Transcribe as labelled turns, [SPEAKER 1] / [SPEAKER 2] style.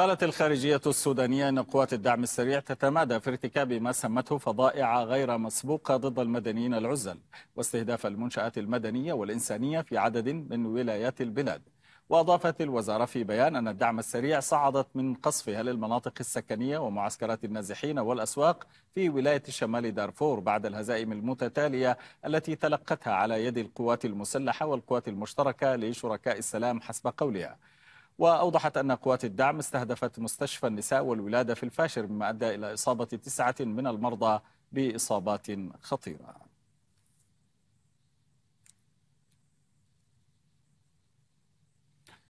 [SPEAKER 1] قالت الخارجية السودانية أن قوات الدعم السريع تتمادى في ارتكاب ما سمته فضائع غير مسبوقة ضد المدنيين العزل واستهداف المنشآت المدنية والإنسانية في عدد من ولايات البلاد وأضافت الوزارة في بيان أن الدعم السريع صعدت من قصفها للمناطق السكنية ومعسكرات النازحين والأسواق في ولاية شمال دارفور بعد الهزائم المتتالية التي تلقتها على يد القوات المسلحة والقوات المشتركة لشركاء السلام حسب قولها وأوضحت أن قوات الدعم استهدفت مستشفى النساء والولادة في الفاشر مما أدى إلى إصابة تسعة من المرضى بإصابات خطيرة